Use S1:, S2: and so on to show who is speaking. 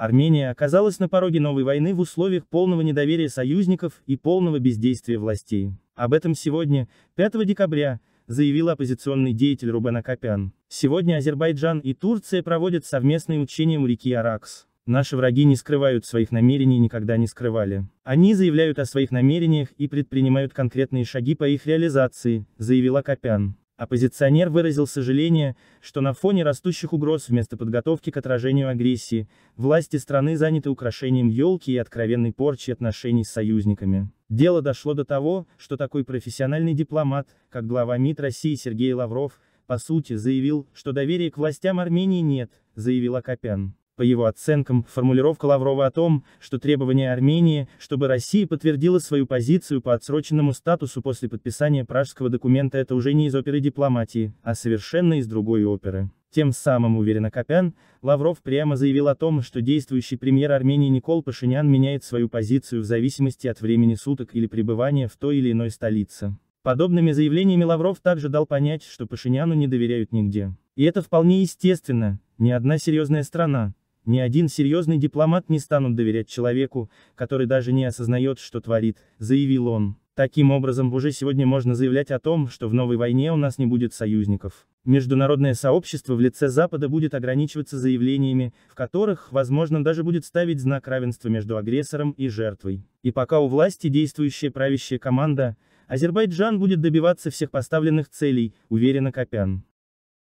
S1: Армения оказалась на пороге новой войны в условиях полного недоверия союзников и полного бездействия властей. Об этом сегодня, 5 декабря, заявил оппозиционный деятель Рубен Акопян. Сегодня Азербайджан и Турция проводят совместные учения у реки Аракс. Наши враги не скрывают своих намерений и никогда не скрывали. Они заявляют о своих намерениях и предпринимают конкретные шаги по их реализации, заявила Копян. Оппозиционер выразил сожаление, что на фоне растущих угроз вместо подготовки к отражению агрессии, власти страны заняты украшением елки и откровенной порчи отношений с союзниками. Дело дошло до того, что такой профессиональный дипломат, как глава МИД России Сергей Лавров, по сути заявил, что доверия к властям Армении нет, заявил Акопян. По его оценкам, формулировка Лаврова о том, что требование Армении, чтобы Россия подтвердила свою позицию по отсроченному статусу после подписания пражского документа это уже не из оперы дипломатии, а совершенно из другой оперы. Тем самым, уверенно Копян, Лавров прямо заявил о том, что действующий премьер Армении Никол Пашинян меняет свою позицию в зависимости от времени суток или пребывания в той или иной столице. Подобными заявлениями Лавров также дал понять, что Пашиняну не доверяют нигде. И это вполне естественно, ни одна серьезная страна, ни один серьезный дипломат не станут доверять человеку, который даже не осознает, что творит, заявил он. Таким образом, уже сегодня можно заявлять о том, что в новой войне у нас не будет союзников. Международное сообщество в лице Запада будет ограничиваться заявлениями, в которых, возможно, даже будет ставить знак равенства между агрессором и жертвой. И пока у власти действующая правящая команда, Азербайджан будет добиваться всех поставленных целей, уверенно Копян.